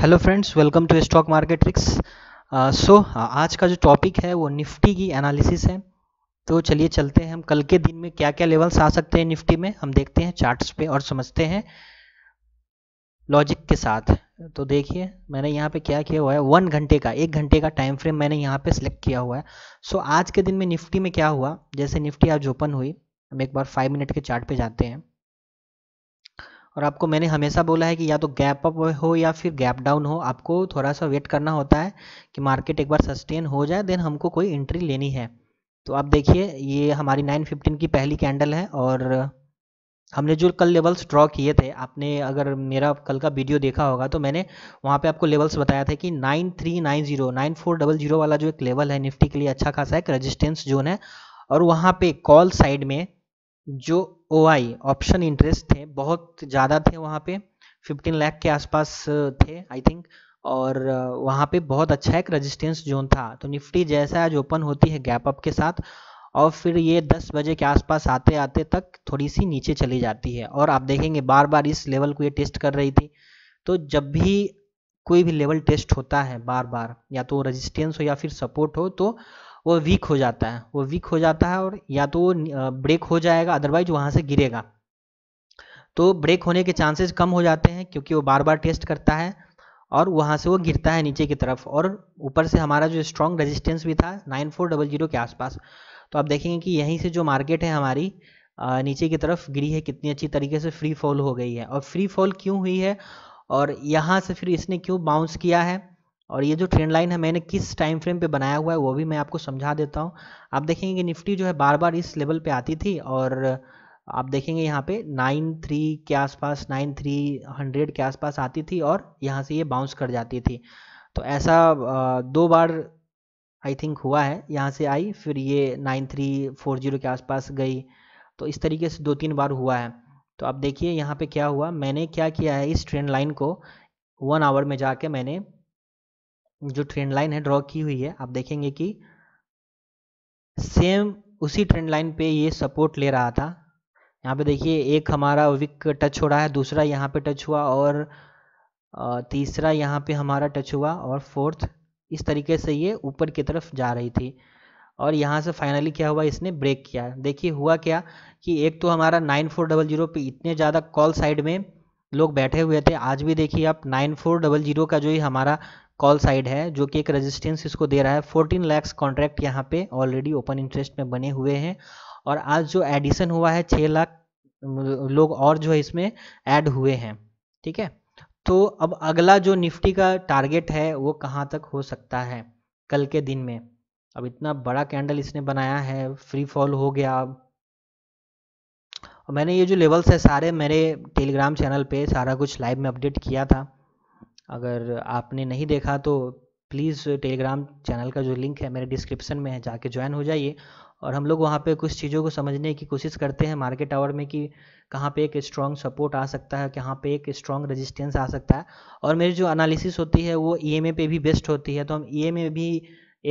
hello friends welcome to stock market tricks so आज का जो टॉपिक है वो निफ्टी की एनालिसिस है तो चलिए चलते हैं हम कल के दिन में क्या क्या लेवल्स आ सकते हैं निफ्टी में हम देखते हैं चार्ट्स पे और समझते हैं लॉजिक के साथ तो देखिए मैंने यहाँ पे क्या किया हुआ है वन घंटे का एक घंटे का टाइम फ्रेम मैंने यहाँ पे सिलेक्ट किया हुआ है सो so, आज के दिन में निफ्टी में क्या हुआ जैसे निफ्टी आज ओपन हुई हम एक बार फाइव मिनट के चार्ट पे जाते हैं और आपको मैंने हमेशा बोला है कि या तो गैप अप हो या फिर गैप डाउन हो आपको थोड़ा सा वेट करना होता है कि मार्केट एक बार सस्टेन हो जाए देन हमको कोई एंट्री लेनी है तो आप देखिए ये हमारी 915 की पहली कैंडल है और हमने जो कल लेवल्स ड्रॉ किए थे आपने अगर मेरा कल का वीडियो देखा होगा तो मैंने वहाँ पे आपको लेवल्स बताया था कि 9390 9400 वाला जो एक लेवल है निफ्टी के लिए अच्छा खासा एक रेजिस्टेंस जोन है और वहाँ पे कॉल साइड में जो ओ आई ऑप्शन इंटरेस्ट थे बहुत ज़्यादा थे वहाँ पे 15 लाख के आसपास थे आई थिंक और वहाँ पे बहुत अच्छा एक रजिस्टेंस जोन था तो निफ्टी जैसा आज ओपन होती है गैप अप के साथ और फिर ये 10 बजे के आसपास आते आते तक थोड़ी सी नीचे चली जाती है और आप देखेंगे बार बार इस लेवल को ये टेस्ट कर रही थी तो जब भी कोई भी लेवल टेस्ट होता है बार बार या तो रजिस्टेंस हो या फिर सपोर्ट हो तो वो वीक हो जाता है वो वीक हो जाता है और या तो वो ब्रेक हो जाएगा अदरवाइज वहाँ से गिरेगा तो ब्रेक होने के चांसेस कम हो जाते हैं क्योंकि वो बार बार टेस्ट करता है और वहाँ से वो गिरता है नीचे की तरफ और ऊपर से हमारा जो स्ट्रॉन्ग रेजिस्टेंस भी था नाइन फोर डबल जीरो के आसपास तो आप देखेंगे कि यहीं से जो मार्केट है हमारी नीचे की तरफ गिरी है कितनी अच्छी तरीके से फ्री फॉल हो गई है और फ्री फॉल क्यों हुई है और यहाँ से फिर इसने क्यों बाउंस किया है और ये जो ट्रेंड लाइन है मैंने किस टाइम फ्रेम पे बनाया हुआ है वो भी मैं आपको समझा देता हूँ आप देखेंगे कि निफ्टी जो है बार बार इस लेवल पे आती थी और आप देखेंगे यहाँ पे नाइन थ्री के आसपास नाइन थ्री हंड्रेड के आसपास आती थी और यहाँ से ये बाउंस कर जाती थी तो ऐसा दो बार आई थिंक हुआ है यहाँ से आई फिर ये नाइन थ्री फोर जीरो के आसपास गई तो इस तरीके से दो तीन बार हुआ है तो आप देखिए यहाँ पे क्या हुआ मैंने क्या किया है इस ट्रेंड लाइन को वन आवर में जाके मैंने जो ट्रेंड लाइन है ड्रॉ की हुई है आप देखेंगे कि सेम उसी ट्रेंड लाइन पे ये सपोर्ट ले रहा था यहाँ पे देखिए एक हमारा विक टच हो रहा है दूसरा यहाँ पे टच हुआ और तीसरा यहाँ पे हमारा टच हुआ और फोर्थ इस तरीके से ये ऊपर की तरफ जा रही थी और यहाँ से फाइनली क्या हुआ इसने ब्रेक किया देखिए हुआ क्या कि एक तो हमारा नाइन फोर डबल जीरो पे इतने ज़्यादा कॉल साइड में लोग बैठे हुए थे आज भी देखिए आप नाइन फोर डबल जीरो का जो ही हमारा कॉल साइड है जो कि एक रेजिस्टेंस इसको दे रहा है 14 लैक्स कॉन्ट्रैक्ट यहाँ पे ऑलरेडी ओपन इंटरेस्ट में बने हुए हैं और आज जो एडिशन हुआ है छः लाख लोग और जो है इसमें ऐड हुए हैं ठीक है तो अब अगला जो निफ्टी का टारगेट है वो कहाँ तक हो सकता है कल के दिन में अब इतना बड़ा कैंडल इसने बनाया है फ्री फॉल हो गया और मैंने ये जो लेवल्स है सारे मेरे टेलीग्राम चैनल पे सारा कुछ लाइव में अपडेट किया था अगर आपने नहीं देखा तो प्लीज़ टेलीग्राम चैनल का जो लिंक है मेरे डिस्क्रिप्शन में है जाके ज्वाइन हो जाइए और हम लोग वहाँ पे कुछ चीज़ों को समझने की कोशिश करते हैं मार्केट आवर में कि कहाँ पे एक स्ट्रॉन्ग सपोर्ट आ सकता है कहाँ पे एक स्ट्रॉन्ग रेजिस्टेंस आ सकता है और मेरी जो एनालिसिस होती है वो ई e पे भी बेस्ट होती है तो हम ई e में भी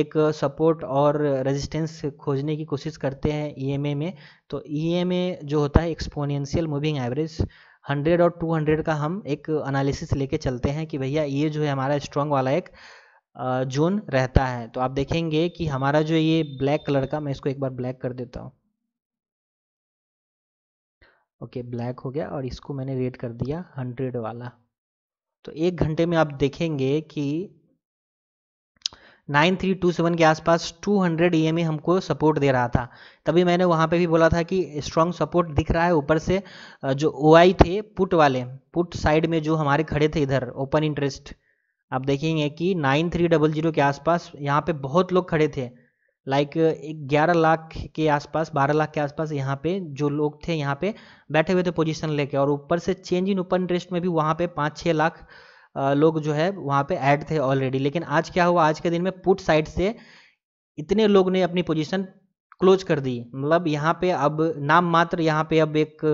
एक सपोर्ट और रेजिस्टेंस खोजने की कोशिश करते हैं ई e में तो ई जो होता है एक्सपोनेंशियल मूविंग एवरेज हंड्रेड और टू हंड्रेड का हम एक एनालिसिस लेके चलते हैं कि भैया ये जो है हमारा स्ट्रॉन्ग वाला एक जोन रहता है तो आप देखेंगे कि हमारा जो ये ब्लैक कलर का मैं इसको एक बार ब्लैक कर देता हूँ ओके ब्लैक हो गया और इसको मैंने रेड कर दिया हंड्रेड वाला तो एक घंटे में आप देखेंगे कि 9327 के आसपास 200 हंड्रेड e हमको सपोर्ट दे रहा था तभी मैंने वहाँ पे भी बोला था कि स्ट्रॉन्ग सपोर्ट दिख रहा है ऊपर से जो ओ थे पुट वाले पुट साइड में जो हमारे खड़े थे इधर ओपन इंटरेस्ट आप देखेंगे कि नाइन थ्री डबल जीरो के आसपास यहाँ पे बहुत लोग खड़े थे लाइक ग्यारह लाख के आसपास बारह लाख के आसपास यहाँ पे जो लोग थे यहाँ पे बैठे हुए थे पोजिशन लेके और ऊपर से चेंज इन ओपन इंटरेस्ट में भी वहाँ पे पाँच छः लाख लोग जो है वहाँ पे ऐड थे ऑलरेडी लेकिन आज क्या हुआ आज के दिन में पुट साइड से इतने लोग ने अपनी पोजीशन क्लोज कर दी मतलब यहाँ पे अब नाम मात्र यहाँ पे अब एक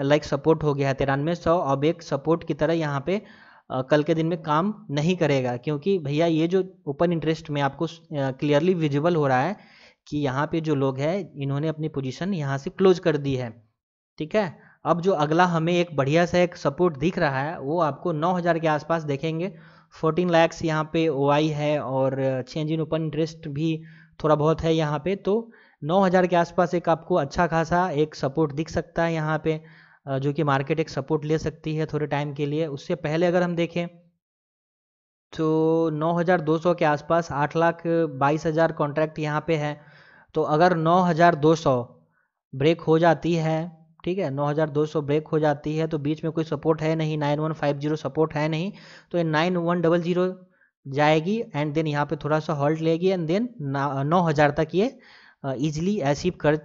लाइक सपोर्ट हो गया है तिरानवे सौ अब एक सपोर्ट की तरह यहाँ पे कल के दिन में काम नहीं करेगा क्योंकि भैया ये जो ओपन इंटरेस्ट में आपको क्लियरली विजिबल हो रहा है कि यहाँ पे जो लोग हैं इन्होंने अपनी पोजीशन यहाँ से क्लोज कर दी है ठीक है अब जो अगला हमें एक बढ़िया सा एक सपोर्ट दिख रहा है वो आपको 9000 के आसपास देखेंगे 14 लैक्स यहाँ पे ओ है और चेंज इन ओपन इंटरेस्ट भी थोड़ा बहुत है यहाँ पे तो 9000 के आसपास एक आपको अच्छा खासा एक सपोर्ट दिख सकता है यहाँ पे जो कि मार्केट एक सपोर्ट ले सकती है थोड़े टाइम के लिए उससे पहले अगर हम देखें तो नौ के आसपास आठ लाख बाईस हज़ार कॉन्ट्रैक्ट यहाँ पर है तो अगर नौ ब्रेक हो जाती है ठीक है 9200 ब्रेक हो जाती है तो बीच में कोई सपोर्ट है नहीं 9150 सपोर्ट है नहीं तो ये 9100 जाएगी एंड देन यहाँ पे थोड़ा सा हॉल्ट लेगी एंड देन नौ हज़ार तक ये इजिली एसीव कर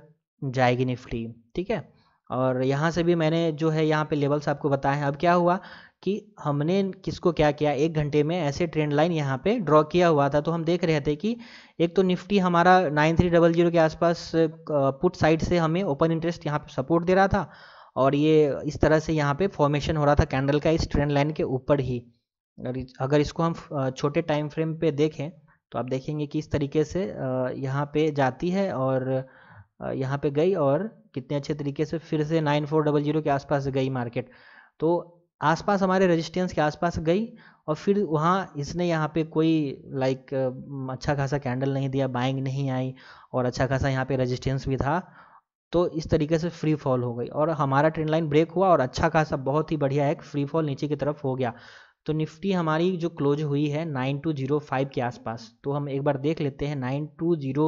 जाएगी निफ्टी ठीक है और यहाँ से भी मैंने जो है यहाँ पे लेवल्स आपको बताए हैं अब क्या हुआ कि हमने किसको क्या किया एक घंटे में ऐसे ट्रेंड लाइन यहाँ पे ड्रॉ किया हुआ था तो हम देख रहे थे कि एक तो निफ्टी हमारा नाइन थ्री डबल जीरो के आसपास पुट साइड से हमें ओपन इंटरेस्ट यहाँ पे सपोर्ट दे रहा था और ये इस तरह से यहाँ पे फॉर्मेशन हो रहा था कैंडल का इस ट्रेंड लाइन के ऊपर ही अगर इसको हम छोटे टाइम फ्रेम पर देखें तो आप देखेंगे कि इस तरीके से यहाँ पर जाती है और यहाँ पर गई और कितने अच्छे तरीके से फिर से नाइन फोर डबल जीरो के आसपास गई मार्केट तो आसपास हमारे रेजिस्टेंस के आसपास गई और फिर वहाँ इसने यहाँ पे कोई लाइक अच्छा खासा कैंडल नहीं दिया बाइंग नहीं आई और अच्छा खासा यहाँ पे रेजिस्टेंस भी था तो इस तरीके से फ्री फॉल हो गई और हमारा ट्रेंड लाइन ब्रेक हुआ और अच्छा खासा बहुत ही बढ़िया एक फ्री फॉल नीचे की तरफ हो गया तो निफ्टी हमारी जो क्लोज हुई है नाइन टू जीरो फाइव के आसपास तो हम एक बार देख लेते हैं नाइन टू जीरो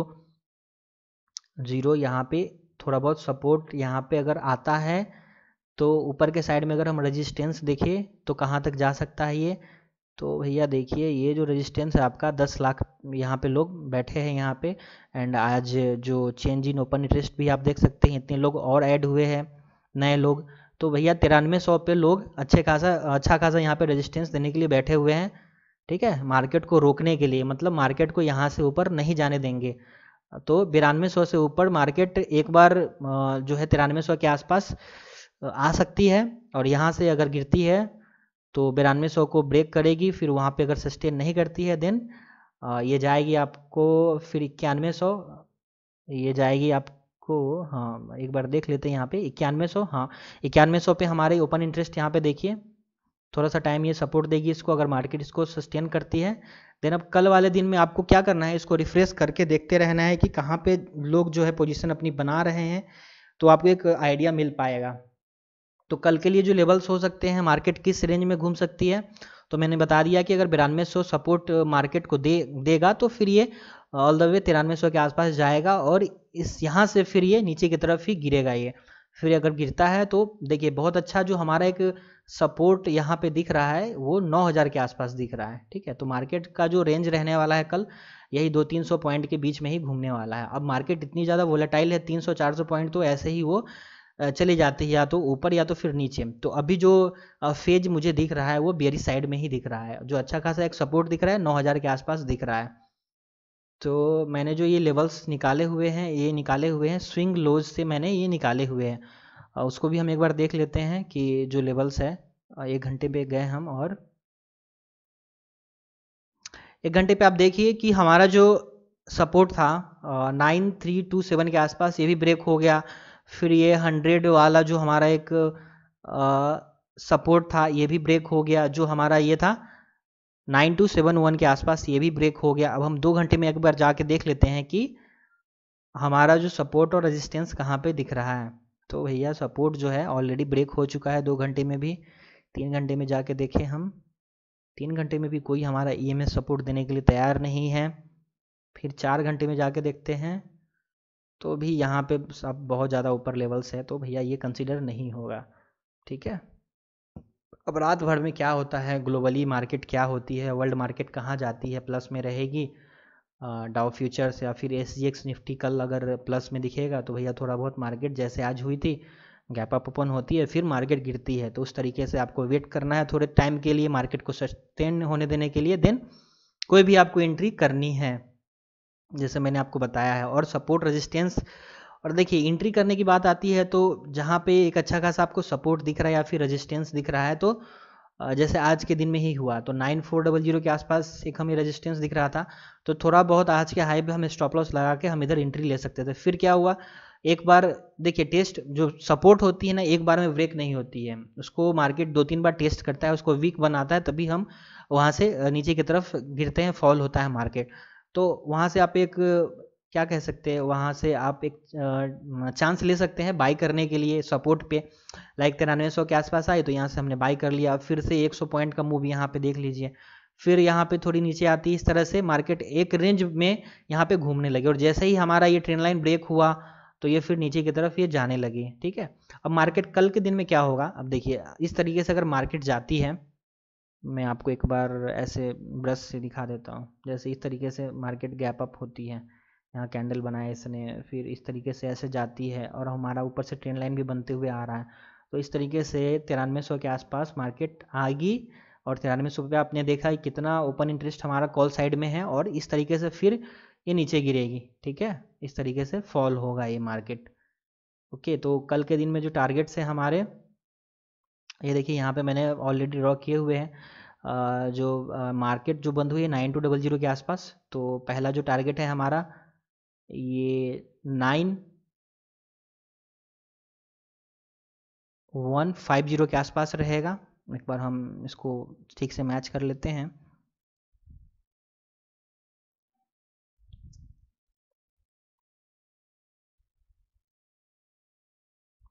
जीरो यहाँ पे थोड़ा बहुत सपोर्ट यहाँ पे अगर आता है तो ऊपर के साइड में अगर हम रजिस्टेंस देखें तो कहाँ तक जा सकता है ये तो भैया देखिए ये जो रेजिस्टेंस है आपका दस लाख यहाँ पे लोग बैठे हैं यहाँ पे एंड आज जो चेंज इन ओपन इंटरेस्ट भी आप देख सकते हैं इतने लोग और ऐड हुए हैं नए लोग तो भैया तिरानवे सौ पे लोग अच्छे खासा अच्छा खासा यहाँ पे रेजिस्टेंस देने के लिए बैठे हुए हैं ठीक है मार्केट को रोकने के लिए मतलब मार्केट को यहाँ से ऊपर नहीं जाने देंगे तो बिरानवे सौ से ऊपर मार्केट एक बार जो है तिरानवे सौ के आसपास आ सकती है और यहाँ से अगर गिरती है तो बिरानवे सौ को ब्रेक करेगी फिर वहाँ पे अगर सस्टेन नहीं करती है देन ये जाएगी आपको फिर इक्यानवे सौ ये जाएगी आपको हाँ एक बार देख लेते हैं यहाँ पे इक्यानवे सौ हाँ इक्यानवे सौ पे हमारे ओपन इंटरेस्ट यहाँ पे देखिए थोड़ा सा टाइम ये सपोर्ट देगी इसको अगर मार्केट इसको सस्टेन करती है देन अब कल वाले दिन में आपको क्या करना है इसको रिफ्रेश करके देखते रहना है कि कहाँ पर लोग जो है पोजिशन अपनी बना रहे हैं तो आपको एक आइडिया मिल पाएगा तो कल के लिए जो लेवल्स हो सकते हैं मार्केट किस रेंज में घूम सकती है तो मैंने बता दिया कि अगर बिरानवे सौ सपोर्ट मार्केट uh, को दे देगा तो फिर ये ऑल द वे तिरानवे सौ के आसपास जाएगा और इस यहाँ से फिर ये नीचे की तरफ ही गिरेगा ये फिर अगर गिरता है तो देखिए बहुत अच्छा जो हमारा एक सपोर्ट यहाँ पे दिख रहा है वो 9000 के आसपास दिख रहा है ठीक है तो मार्केट का जो रेंज रहने वाला है कल यही दो तीन सौ पॉइंट के बीच में ही घूमने वाला है अब मार्केट इतनी ज़्यादा वोलेटाइल है तीन सौ चार सौ पॉइंट तो ऐसे ही वो चले जाते हैं या तो ऊपर या तो फिर नीचे तो अभी जो फेज मुझे दिख रहा है वो बेरी साइड में ही दिख रहा है जो अच्छा खासा एक सपोर्ट दिख रहा है 9000 के आसपास दिख रहा है तो मैंने जो ये लेवल्स निकाले हुए हैं ये निकाले हुए हैं स्विंग लोज से मैंने ये निकाले हुए हैं उसको भी हम एक बार देख लेते हैं कि जो लेवल्स है एक घंटे पे गए हम और एक घंटे पे आप देखिए कि हमारा जो सपोर्ट था नाइन थ्री टू सेवन के आसपास ये भी ब्रेक हो गया फिर ये हंड्रेड वाला जो हमारा एक सपोर्ट था ये भी ब्रेक हो गया जो हमारा ये था नाइन टू सेवन वन के आसपास ये भी ब्रेक हो गया अब हम दो घंटे में एक बार जाके देख लेते हैं कि हमारा जो सपोर्ट और रेजिस्टेंस कहाँ पे दिख रहा है तो भैया सपोर्ट जो है ऑलरेडी ब्रेक हो चुका है दो घंटे में भी तीन घंटे में जाके देखें हम तीन घंटे में भी कोई हमारा ई सपोर्ट देने के लिए तैयार नहीं है फिर चार घंटे में जाके देखते हैं तो भी यहाँ पे सब बहुत ज़्यादा ऊपर लेवल्स है तो भैया ये कंसिडर नहीं होगा ठीक है अब रात भर में क्या होता है ग्लोबली मार्केट क्या होती है वर्ल्ड मार्केट कहाँ जाती है प्लस में रहेगी डाउ फ्यूचर्स या फिर एस जी एक्स निफ्टी कल अगर प्लस में दिखेगा तो भैया थोड़ा बहुत मार्केट जैसे आज हुई थी गैप अप ओपन होती है फिर मार्केट गिरती है तो उस तरीके से आपको वेट करना है थोड़े टाइम के लिए मार्केट को सस्टेन होने देने के लिए देन कोई भी आपको एंट्री करनी है जैसे मैंने आपको बताया है और सपोर्ट रेजिस्टेंस और देखिए इंट्री करने की बात आती है तो जहाँ पे एक अच्छा खासा आपको सपोर्ट दिख रहा है या फिर रेजिस्टेंस दिख रहा है तो जैसे आज के दिन में ही हुआ तो नाइन फोर डबल जीरो के आसपास एक हमें रेजिस्टेंस दिख रहा था तो थोड़ा बहुत आज के हाई पे हम स्टॉप लॉस लगा के हम इधर एंट्री ले सकते थे फिर क्या हुआ एक बार देखिए टेस्ट जो सपोर्ट होती है ना एक बार में ब्रेक नहीं होती है उसको मार्केट दो तीन बार टेस्ट करता है उसको वीक बनाता है तभी हम वहाँ से नीचे की तरफ गिरते हैं फॉल होता है मार्केट तो वहाँ से आप एक क्या कह सकते हैं वहाँ से आप एक चांस ले सकते हैं बाई करने के लिए सपोर्ट पे लाइक तिरानवे सौ के आसपास आए तो यहाँ से हमने बाई कर लिया फिर से 100 पॉइंट का मूव यहाँ पे देख लीजिए फिर यहाँ पे थोड़ी नीचे आती है इस तरह से मार्केट एक रेंज में यहाँ पे घूमने लगे और जैसे ही हमारा ये ट्रेन लाइन ब्रेक हुआ तो ये फिर नीचे की तरफ ये जाने लगी ठीक है अब मार्केट कल के दिन में क्या होगा अब देखिए इस तरीके से अगर मार्केट जाती है मैं आपको एक बार ऐसे ब्रश से दिखा देता हूँ जैसे इस तरीके से मार्केट गैप अप होती है यहाँ कैंडल बनाए इसने फिर इस तरीके से ऐसे जाती है और हमारा ऊपर से ट्रेंड लाइन भी बनते हुए आ रहा है तो इस तरीके से तिरानवे सौ के आसपास मार्केट आएगी और तिरानवे सौ पे आपने देखा है कितना ओपन इंटरेस्ट हमारा कॉल साइड में है और इस तरीके से फिर ये नीचे गिरेगी ठीक है इस तरीके से फॉल होगा ये मार्केट ओके तो कल के दिन में जो टारगेट्स हैं हमारे ये देखिए यहाँ पे मैंने ऑलरेडी ड्रॉ किए हुए हैं जो मार्केट जो बंद हुई है नाइन टू डबल ज़ीरो के आसपास तो पहला जो टारगेट है हमारा ये नाइन वन फाइव ज़ीरो के आसपास रहेगा एक बार हम इसको ठीक से मैच कर लेते हैं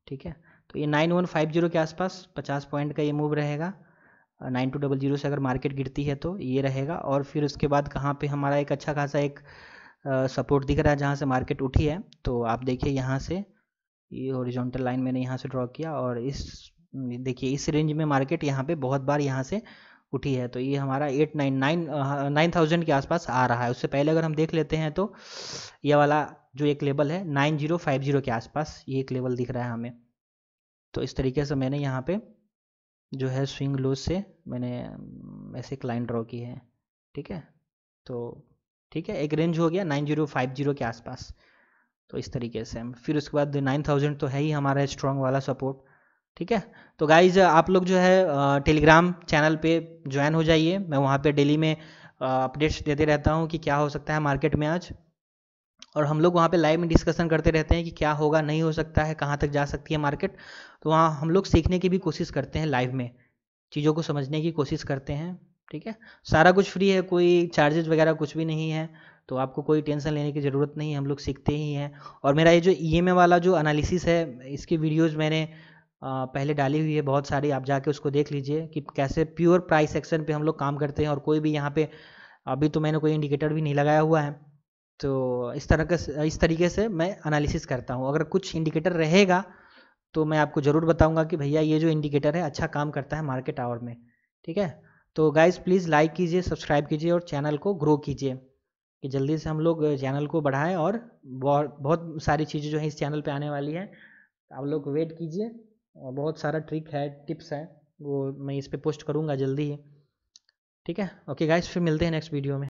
ठीक है तो ये नाइन वन फाइव जीरो के आसपास पचास पॉइंट का ये मूव रहेगा नाइन टू डबल जीरो से अगर मार्केट गिरती है तो ये रहेगा और फिर उसके बाद कहाँ पे हमारा एक अच्छा खासा एक सपोर्ट दिख रहा है जहाँ से मार्केट उठी है तो आप देखिए यहाँ से ये ओरिजोनटल लाइन मैंने यहाँ से ड्रॉ किया और इस देखिए इस रेंज में मार्केट यहाँ पर बहुत बार यहाँ से उठी है तो ये हमारा eight nine nine nine thousand के आसपास आ रहा है उससे पहले अगर हम देख लेते हैं तो ये वाला जो एक लेवल है नाइन जीरो फाइव जीरो के आसपास ये एक लेवल दिख रहा है हमें तो इस तरीके से मैंने यहाँ पे जो है स्विंग लूज से मैंने ऐसे एक लाइन ड्रॉ की है ठीक है तो ठीक है एक रेंज हो गया नाइन जीरो फाइव जीरो के आसपास तो इस तरीके से हम फिर उसके बाद नाइन थाउजेंड तो है ही हमारा स्ट्रॉन्ग वाला सपोर्ट ठीक है तो गाइज आप लोग जो है टेलीग्राम चैनल पे ज्वाइन हो जाइए मैं वहाँ पे डेली में अपडेट्स देते रहता हूँ कि क्या हो सकता है मार्केट में आज और हम लोग वहाँ पे लाइव में डिस्कशन करते रहते हैं कि क्या होगा नहीं हो सकता है कहाँ तक जा सकती है मार्केट तो वहाँ हम लोग सीखने की भी कोशिश करते हैं लाइव में चीज़ों को समझने की कोशिश करते हैं ठीक है सारा कुछ फ्री है कोई चार्जेज वगैरह कुछ भी नहीं है तो आपको कोई टेंशन लेने की ज़रूरत नहीं है हम लोग सीखते ही हैं और मेरा ये जो ई e वाला जो एनालिसिस है इसकी वीडियोज़ मैंने पहले डाली हुई है बहुत सारी आप जाके उसको देख लीजिए कि कैसे प्योर प्राइस सेक्शन पे हम लोग काम करते हैं और कोई भी यहाँ पे अभी तो मैंने कोई इंडिकेटर भी नहीं लगाया हुआ है तो इस तरह का इस तरीके से मैं एनालिसिस करता हूँ अगर कुछ इंडिकेटर रहेगा तो मैं आपको ज़रूर बताऊंगा कि भैया ये जो इंडिकेटर है अच्छा काम करता है मार्केट आवर में ठीक है तो गाइज प्लीज़ लाइक कीजिए सब्सक्राइब कीजिए और चैनल को ग्रो कीजिए कि जल्दी से हम लोग चैनल को बढ़ाएं और बहुत बहुत सारी चीज़ें जो है इस चैनल पे आने वाली हैं आप लोग वेट कीजिए और बहुत सारा ट्रिक है टिप्स है वो मैं इस पर पोस्ट करूँगा जल्दी ही ठीक है ओके गाइज फिर मिलते हैं नेक्स्ट वीडियो में